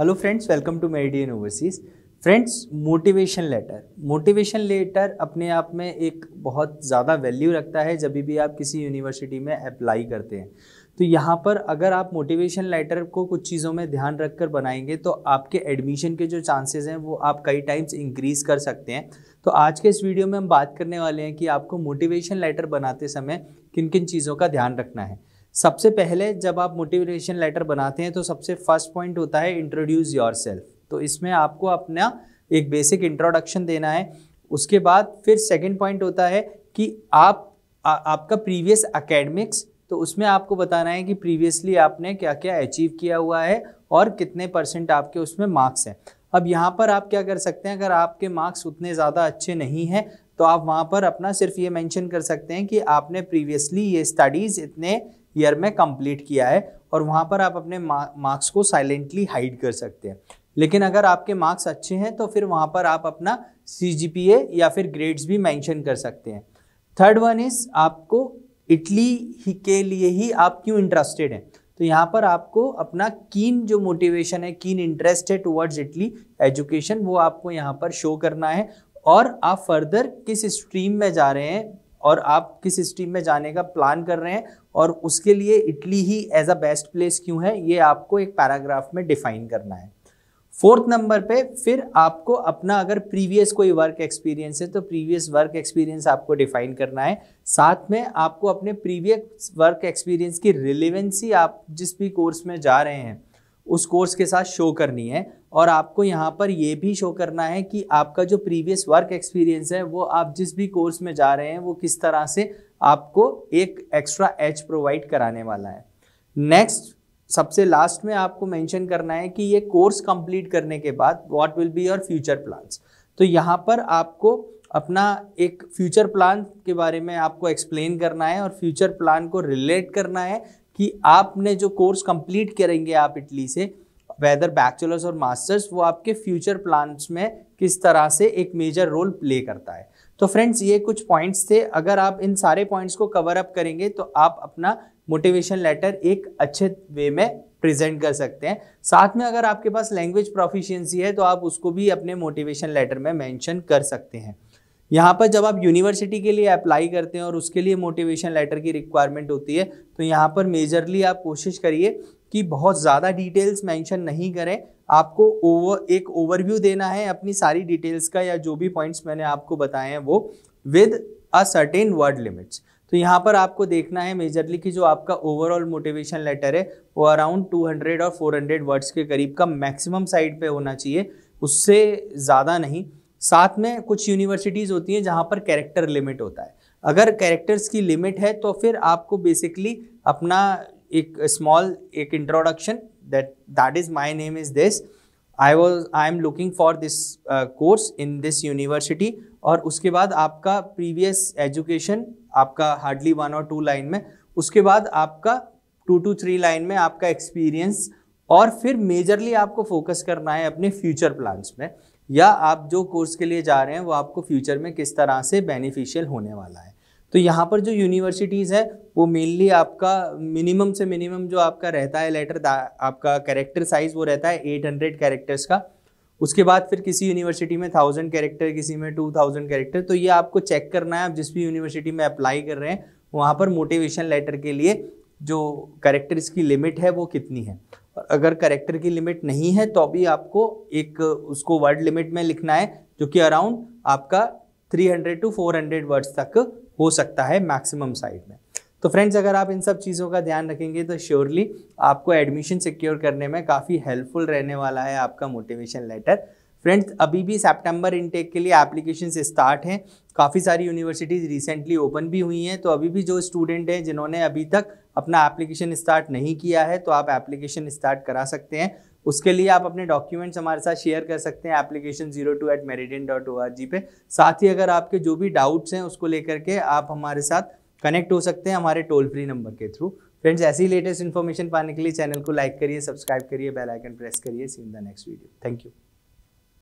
hello friends welcome to Meridian overseas friends motivation letter motivation letter अपने आप में एक बहुत ज़्यादा वैल्यू रखता है जब भी आप किसी यूनिवर्सिटी में अप्लाई करते हैं तो यहाँ पर अगर आप मोटिवेशन लेटर को कुछ चीज़ों में ध्यान रखकर बनाएंगे तो आपके एडमिशन के जो चांसेस हैं वो आप कई टाइम्स इंक्रीज़ कर सकते हैं तो आज के इस वीडियो में हम बात करने वाले हैं कि आपको मोटिवेशन लेटर बनाते समय किन किन चीज़ों का ध्यान रखना है सबसे पहले जब आप मोटिवेशन लेटर बनाते हैं तो सबसे फर्स्ट पॉइंट होता है इंट्रोड्यूस योर सेल्फ तो इसमें आपको अपना एक बेसिक इंट्रोडक्शन देना है उसके बाद फिर सेकेंड पॉइंट होता है कि आप आ, आपका प्रीवियस अकेडमिक्स तो उसमें आपको बताना है कि प्रीवियसली आपने क्या क्या अचीव किया हुआ है और कितने परसेंट आपके उसमें मार्क्स हैं अब यहाँ पर आप क्या कर सकते हैं अगर आपके मार्क्स उतने ज़्यादा अच्छे नहीं हैं तो आप वहाँ पर अपना सिर्फ ये मेंशन कर सकते हैं कि आपने प्रीवियसली ये स्टडीज़ इतने ईयर में कंप्लीट किया है और वहाँ पर आप अपने मार्क्स को साइलेंटली हाइड कर सकते हैं लेकिन अगर आपके मार्क्स अच्छे हैं तो फिर वहाँ पर आप अपना सी या फिर ग्रेड्स भी मैंशन कर सकते हैं थर्ड वन इज़ आपको इटली ही के लिए ही आप क्यों इंटरेस्टेड हैं तो यहाँ पर आपको अपना कीन जो मोटिवेशन है कीन इंटरेस्ट है टुवर्ड्स इटली एजुकेशन वो आपको यहाँ पर शो करना है और आप फर्दर किस स्ट्रीम में जा रहे हैं और आप किस स्ट्रीम में जाने का प्लान कर रहे हैं और उसके लिए इटली ही एज अ बेस्ट प्लेस क्यों है ये आपको एक पैराग्राफ में डिफाइन करना है फोर्थ नंबर पे फिर आपको अपना अगर प्रीवियस कोई वर्क एक्सपीरियंस है तो प्रीवियस वर्क एक्सपीरियंस आपको डिफाइन करना है साथ में आपको अपने प्रीवियस वर्क एक्सपीरियंस की रिलेवेंसी आप जिस भी कोर्स में जा रहे हैं उस कोर्स के साथ शो करनी है और आपको यहाँ पर यह भी शो करना है कि आपका जो प्रीवियस वर्क एक्सपीरियंस है वो आप जिस भी कोर्स में जा रहे हैं वो किस तरह से आपको एक एक्स्ट्रा एच प्रोवाइड कराने वाला है नेक्स्ट सबसे लास्ट में आपको मेंशन करना है कि ये कोर्स कंप्लीट करने के बाद what will be your future plans तो यहाँ पर आपको अपना एक फ्यूचर प्लान के बारे में आपको एक्सप्लेन करना है और फ्यूचर प्लान को रिलेट करना है कि आपने जो कोर्स कंप्लीट करेंगे आप इटली से वेदर बैचलर्स और मास्टर्स वो आपके फ्यूचर प्लान्स में किस तरह से एक मेजर रोल प्ले करता है तो फ्रेंड्स ये कुछ पॉइंट्स थे अगर आप इन सारे पॉइंट्स को कवर अप करेंगे तो आप अपना मोटिवेशन लेटर एक अच्छे वे में प्रेजेंट कर सकते हैं साथ में अगर आपके पास लैंग्वेज प्रोफिशिएंसी है तो आप उसको भी अपने मोटिवेशन लेटर में मेंशन कर सकते हैं यहाँ पर जब आप यूनिवर्सिटी के लिए अप्लाई करते हैं और उसके लिए मोटिवेशन लेटर की रिक्वायरमेंट होती है तो यहाँ पर मेजरली आप कोशिश करिए कि बहुत ज़्यादा डिटेल्स मेंशन नहीं करें आपको ओवर एक ओवरव्यू देना है अपनी सारी डिटेल्स का या जो भी पॉइंट्स मैंने आपको बताए हैं वो with a certain word limits तो यहाँ पर आपको देखना है मेजरली कि जो आपका ओवरऑल मोटिवेशन लेटर है वो अराउंड 200 और 400 वर्ड्स के करीब का मैक्सिमम साइड पे होना चाहिए उससे ज़्यादा नहीं साथ में कुछ यूनिवर्सिटीज़ होती हैं जहाँ पर कैरेक्टर लिमिट होता है अगर कैरेक्टर्स की लिमिट है तो फिर आपको बेसिकली अपना एक स्मॉल एक introduction that that is my name is this I was I am looking for this course in this university और उसके बाद आपका प्रीवियस एजुकेशन आपका हार्डली वन और टू लाइन में उसके बाद आपका टू टू थ्री लाइन में आपका एक्सपीरियंस और फिर मेजरली आपको फोकस करना है अपने फ्यूचर प्लान्स में या आप जो कोर्स के लिए जा रहे हैं वो आपको फ्यूचर में किस तरह से बेनिफिशियल होने वाला है तो यहाँ पर जो यूनिवर्सिटीज़ है वो मेनली आपका मिनिमम से मिनिमम जो आपका रहता है लेटर आपका कैरेक्टर साइज़ वो रहता है 800 कैरेक्टर्स का उसके बाद फिर किसी यूनिवर्सिटी में थाउजेंड कैरेक्टर किसी में टू थाउजेंड कैरेक्टर तो ये आपको चेक करना है आप जिस भी यूनिवर्सिटी में अप्लाई कर रहे हैं वहाँ पर मोटिवेशन लेटर के लिए जो करेक्टर्स की लिमिट है वो कितनी है अगर करेक्टर की लिमिट नहीं है तो भी आपको एक उसको वर्ड लिमिट में लिखना है जो कि अराउंड आपका 300 टू 400 वर्ड्स तक हो सकता है मैक्सिमम साइड में तो फ्रेंड्स अगर आप इन सब चीज़ों का ध्यान रखेंगे तो श्योरली आपको एडमिशन सिक्योर करने में काफ़ी हेल्पफुल रहने वाला है आपका मोटिवेशन लेटर फ्रेंड्स अभी भी सेप्टेम्बर इनटेक के लिए एप्लीकेशन स्टार्ट हैं काफ़ी सारी यूनिवर्सिटीज़ रिसेंटली ओपन भी हुई हैं तो अभी भी जो स्टूडेंट हैं जिन्होंने अभी तक अपना एप्लीकेशन स्टार्ट नहीं किया है तो आप एप्लीकेशन स्टार्ट करा सकते हैं उसके लिए आप अपने डॉक्यूमेंट्स हमारे साथ शेयर कर सकते हैं application zero two eight Meridian dot O R G पे साथ ही अगर आपके जो भी डाउट्स हैं उसको लेकर के आप हमारे साथ कनेक्ट हो सकते हैं हमारे टोल फ्री नंबर के थ्रू फ्रेंड्स ऐसी लेटेस्ट इन्फॉर्मेशन पाने के लिए चैनल को लाइक करिए सब्सक्राइब करिए बेल आइकन प्रेस करिए see in the next video thank you